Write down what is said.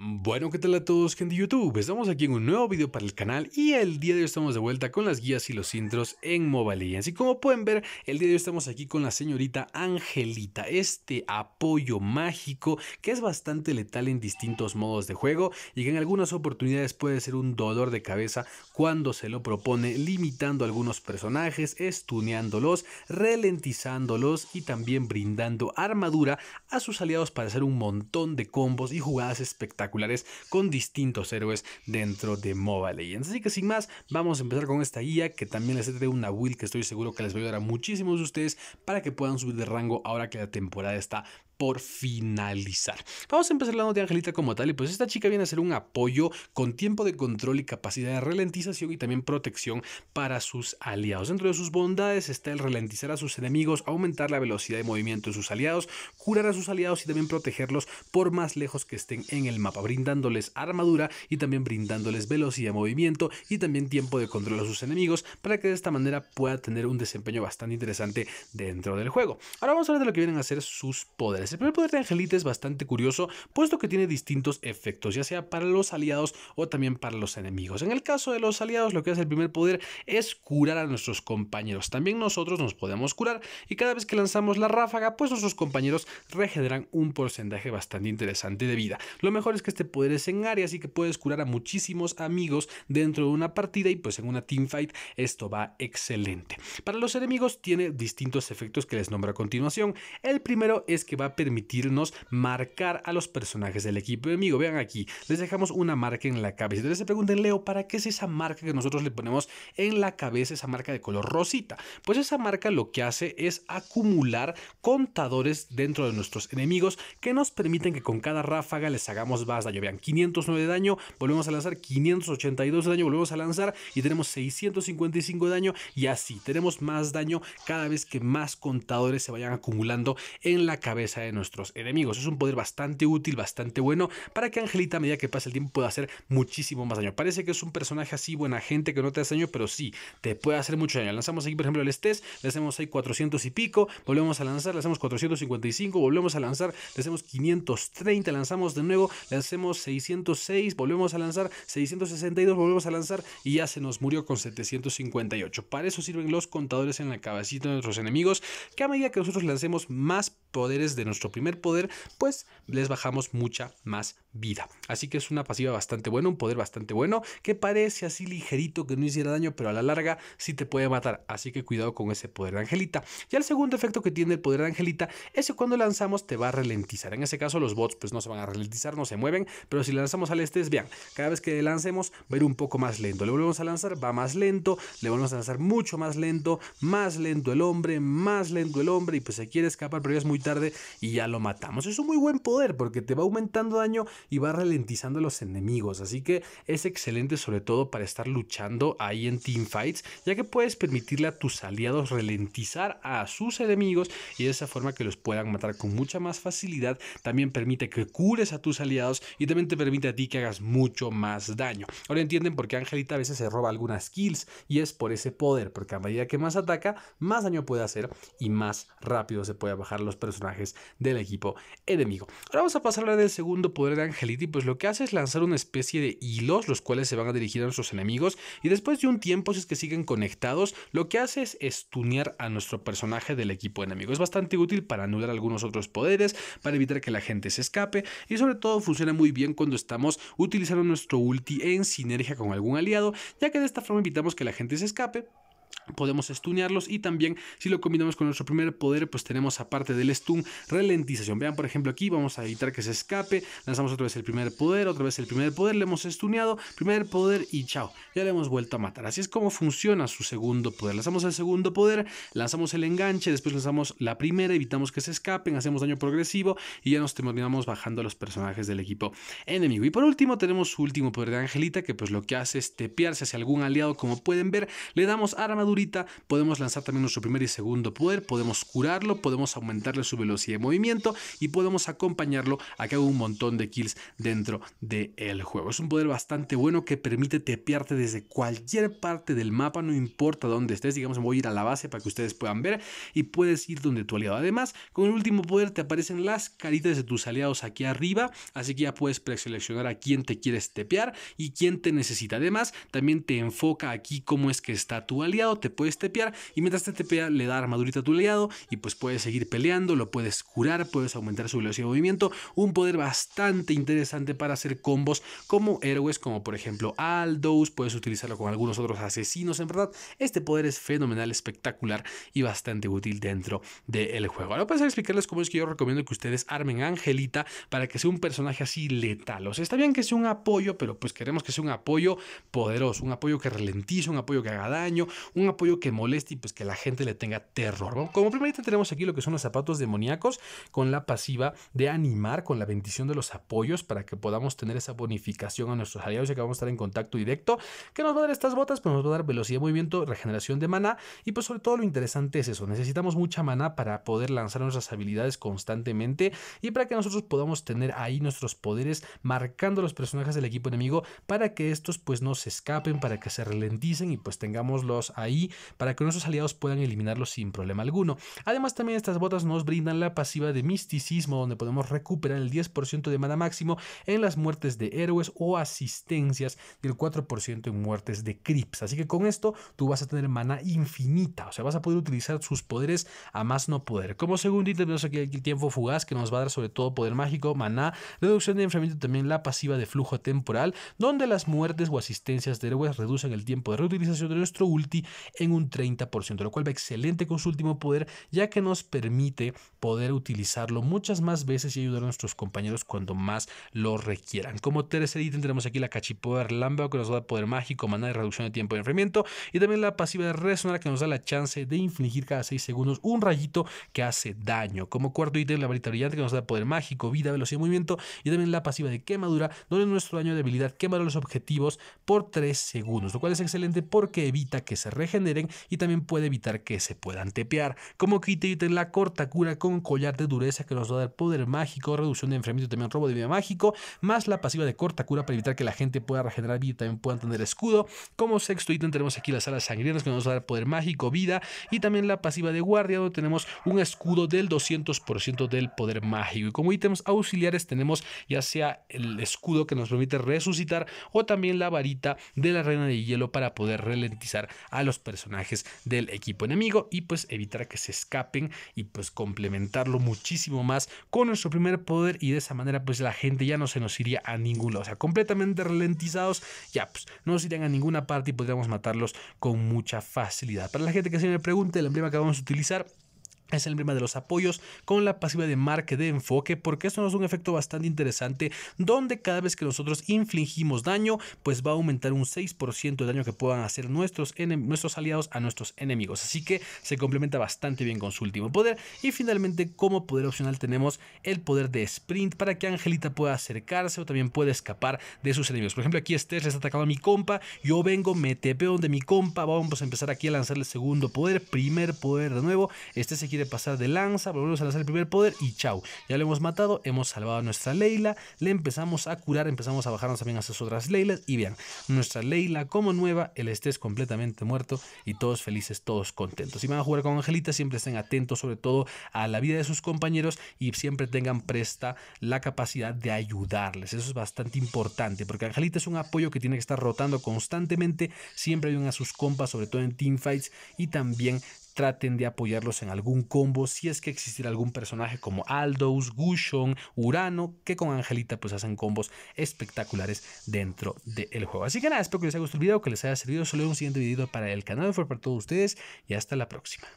Bueno, ¿qué tal a todos gente de YouTube? Estamos aquí en un nuevo video para el canal y el día de hoy estamos de vuelta con las guías y los intros en Mobile Legends. Y como pueden ver, el día de hoy estamos aquí con la señorita Angelita, este apoyo mágico que es bastante letal en distintos modos de juego y que en algunas oportunidades puede ser un dolor de cabeza cuando se lo propone, limitando algunos personajes, estuneándolos, ralentizándolos y también brindando armadura a sus aliados para hacer un montón de combos y jugadas espectaculares con distintos héroes dentro de Mobile Legends. Así que sin más, vamos a empezar con esta guía que también les de una build que estoy seguro que les va a ayudar a muchísimos de ustedes para que puedan subir de rango ahora que la temporada está por finalizar. Vamos a empezar hablando de Angelita como tal y pues esta chica viene a ser un apoyo con tiempo de control y capacidad de ralentización y también protección para sus aliados. Dentro de sus bondades está el ralentizar a sus enemigos, aumentar la velocidad de movimiento de sus aliados, curar a sus aliados y también protegerlos por más lejos que estén en el mapa, brindándoles armadura y también brindándoles velocidad de movimiento y también tiempo de control a sus enemigos para que de esta manera pueda tener un desempeño bastante interesante dentro del juego. Ahora vamos a ver de lo que vienen a ser sus poderes. El primer poder de Angelita es bastante curioso, puesto que tiene distintos efectos, ya sea para los aliados o también para los enemigos. En el caso de los aliados, lo que hace el primer poder es curar a nuestros compañeros. También nosotros nos podemos curar y cada vez que lanzamos la ráfaga, pues nuestros compañeros regeneran un porcentaje bastante interesante de vida. Lo mejor es que este poder es en área, así que puedes curar a muchísimos amigos dentro de una partida y pues en una teamfight esto va excelente. Para los enemigos tiene distintos efectos que les nombro a continuación. El primero es que va a permitirnos marcar a los personajes del equipo enemigo. Vean aquí, les dejamos una marca en la cabeza. Entonces se pregunten, Leo, ¿para qué es esa marca que nosotros le ponemos en la cabeza, esa marca de color rosita? Pues esa marca lo que hace es acumular contadores dentro de nuestros enemigos que nos permiten que con cada ráfaga les hagamos más daño. Vean, 509 de daño, volvemos a lanzar 582 de daño, volvemos a lanzar y tenemos 655 de daño y así tenemos más daño cada vez que más contadores se vayan acumulando en la cabeza de nuestros enemigos. Es un poder bastante útil, bastante bueno, para que Angelita a medida que pasa el tiempo pueda hacer muchísimo más daño. Parece que es un personaje así, buena gente, que no te hace daño, pero sí, te puede hacer mucho daño. Lanzamos aquí, por ejemplo, el Estés, le hacemos ahí 400 y pico, volvemos a lanzar, le hacemos 455, volvemos a lanzar, le hacemos 530, lanzamos de nuevo, le hacemos 606, volvemos a lanzar, 662, volvemos a lanzar y ya se nos murió con 758. Para eso sirven los contadores en la cabecita de nuestros enemigos, que a medida que nosotros lancemos más poderes de nuestro primer poder, pues les bajamos mucha más vida. Así que es una pasiva bastante buena, un poder bastante bueno, que parece así ligerito que no hiciera daño, pero a la larga sí te puede matar. Así que cuidado con ese poder de Angelita. Y el segundo efecto que tiene el poder de Angelita es que cuando lanzamos te va a ralentizar. En ese caso los bots pues no se van a ralentizar, no se mueven, pero si lanzamos al este es bien. Cada vez que lancemos va a ir un poco más lento. Le volvemos a lanzar, va más lento, le volvemos a lanzar mucho más lento, más lento el hombre, más lento el hombre y pues se quiere escapar, pero ya es muy tarde y ya lo matamos. Es un muy buen poder porque te va aumentando daño y va ralentizando a los enemigos. Así que es excelente sobre todo para estar luchando ahí en teamfights, ya que puedes permitirle a tus aliados ralentizar a sus enemigos y de esa forma que los puedan matar con mucha más facilidad. También permite que cures a tus aliados y también te permite a ti que hagas mucho más daño. Ahora entienden por qué Angelita a veces se roba algunas kills y es por ese poder, porque a medida que más ataca, más daño puede hacer y más rápido se puede bajar los personajes del equipo enemigo. Ahora vamos a pasar al segundo poder de Angeliti pues lo que hace es lanzar una especie de hilos los cuales se van a dirigir a nuestros enemigos y después de un tiempo si es que siguen conectados lo que hace es estunear a nuestro personaje del equipo enemigo. Es bastante útil para anular algunos otros poderes, para evitar que la gente se escape y sobre todo funciona muy bien cuando estamos utilizando nuestro ulti en sinergia con algún aliado ya que de esta forma evitamos que la gente se escape podemos stunearlos y también si lo combinamos con nuestro primer poder pues tenemos aparte del stun ralentización vean por ejemplo aquí vamos a evitar que se escape lanzamos otra vez el primer poder otra vez el primer poder le hemos stuneado primer poder y chao ya le hemos vuelto a matar así es como funciona su segundo poder lanzamos el segundo poder lanzamos el enganche después lanzamos la primera evitamos que se escapen hacemos daño progresivo y ya nos terminamos bajando a los personajes del equipo enemigo y por último tenemos su último poder de angelita que pues lo que hace es tepearse hacia algún aliado como pueden ver le damos armadura podemos lanzar también nuestro primer y segundo poder, podemos curarlo, podemos aumentarle su velocidad de movimiento y podemos acompañarlo a que haga un montón de kills dentro del juego. Es un poder bastante bueno que permite tepearte desde cualquier parte del mapa, no importa dónde estés, digamos voy a ir a la base para que ustedes puedan ver y puedes ir donde tu aliado. Además, con el último poder te aparecen las caritas de tus aliados aquí arriba, así que ya puedes preseleccionar a quién te quieres tepear y quién te necesita. Además, también te enfoca aquí cómo es que está tu aliado, puedes tepear y mientras te tepea le da armadurita a tu aliado y pues puedes seguir peleando, lo puedes curar, puedes aumentar su velocidad de movimiento, un poder bastante interesante para hacer combos como héroes como por ejemplo Aldous, puedes utilizarlo con algunos otros asesinos, en verdad este poder es fenomenal, espectacular y bastante útil dentro del juego. Ahora pues, a explicarles cómo es que yo recomiendo que ustedes armen Angelita para que sea un personaje así letal, o sea está bien que sea un apoyo, pero pues queremos que sea un apoyo poderoso, un apoyo que ralentice, un apoyo que haga daño, un apoyo apoyo que moleste y pues que la gente le tenga terror. como primer tenemos aquí lo que son los zapatos demoníacos con la pasiva de animar con la bendición de los apoyos para que podamos tener esa bonificación a nuestros aliados y que vamos a estar en contacto directo. ¿Qué nos va a dar estas botas? Pues nos va a dar velocidad, de movimiento, regeneración de mana y pues sobre todo lo interesante es eso. Necesitamos mucha mana para poder lanzar nuestras habilidades constantemente y para que nosotros podamos tener ahí nuestros poderes marcando los personajes del equipo enemigo para que estos pues no se escapen, para que se ralenticen y pues tengámoslos ahí para que nuestros aliados puedan eliminarlos sin problema alguno. Además también estas botas nos brindan la pasiva de misticismo donde podemos recuperar el 10% de mana máximo en las muertes de héroes o asistencias del 4% en muertes de creeps. Así que con esto tú vas a tener mana infinita, o sea, vas a poder utilizar sus poderes a más no poder. Como segundo ítem tenemos aquí el tiempo fugaz que nos va a dar sobre todo poder mágico, maná, reducción de enfriamiento también la pasiva de flujo temporal donde las muertes o asistencias de héroes reducen el tiempo de reutilización de nuestro ulti en un 30%, lo cual va excelente con su último poder, ya que nos permite poder utilizarlo muchas más veces y ayudar a nuestros compañeros cuando más lo requieran. Como tercer ítem tenemos aquí la Cachipoder lambda que nos da poder mágico, maná de reducción de tiempo de enfriamiento y también la pasiva de resonar que nos da la chance de infligir cada 6 segundos un rayito que hace daño. Como cuarto ítem la varita brillante que nos da poder mágico, vida, velocidad, movimiento y también la pasiva de quemadura donde nuestro daño de habilidad quemará los objetivos por 3 segundos, lo cual es excelente porque evita que se regenere y también puede evitar que se puedan tepear. Como Kit ítem, la corta cura con collar de dureza que nos va a dar poder mágico, reducción de enfriamiento y también robo de vida mágico, más la pasiva de corta cura para evitar que la gente pueda regenerar vida y también puedan tener escudo. Como sexto ítem tenemos aquí las alas sangrientas que nos va a dar poder mágico, vida y también la pasiva de guardia donde tenemos un escudo del 200% del poder mágico. Y como ítems auxiliares tenemos ya sea el escudo que nos permite resucitar o también la varita de la reina de hielo para poder ralentizar a los personajes del equipo enemigo y pues evitar que se escapen y pues complementarlo muchísimo más con nuestro primer poder y de esa manera pues la gente ya no se nos iría a ningún lado, o sea, completamente ralentizados, ya pues no nos irían a ninguna parte y podríamos matarlos con mucha facilidad. Para la gente que se me pregunte, el emblema que vamos a utilizar es el emblema de los apoyos con la pasiva de marque de enfoque porque esto nos da un efecto bastante interesante donde cada vez que nosotros infligimos daño pues va a aumentar un 6% de daño que puedan hacer nuestros, nuestros aliados a nuestros enemigos así que se complementa bastante bien con su último poder y finalmente como poder opcional tenemos el poder de sprint para que Angelita pueda acercarse o también pueda escapar de sus enemigos por ejemplo aquí este les está atacado a mi compa yo vengo me tepeo de mi compa vamos a empezar aquí a lanzarle segundo poder primer poder de nuevo este se quiere de pasar de lanza, volvemos a lanzar el primer poder y chau. Ya lo hemos matado, hemos salvado a nuestra Leila, le empezamos a curar, empezamos a bajarnos también a sus otras Leilas y vean, nuestra Leila como nueva, el estrés completamente muerto y todos felices, todos contentos. Si van a jugar con Angelita, siempre estén atentos sobre todo a la vida de sus compañeros y siempre tengan presta la capacidad de ayudarles. Eso es bastante importante porque Angelita es un apoyo que tiene que estar rotando constantemente, siempre ayudan a sus compas, sobre todo en teamfights y también traten de apoyarlos en algún combo, si es que existiera algún personaje como Aldous, Gushon, Urano, que con Angelita pues hacen combos espectaculares dentro del juego. Así que nada, espero que les haya gustado el video, que les haya servido. Solo un siguiente video para el canal, fue para todos ustedes y hasta la próxima.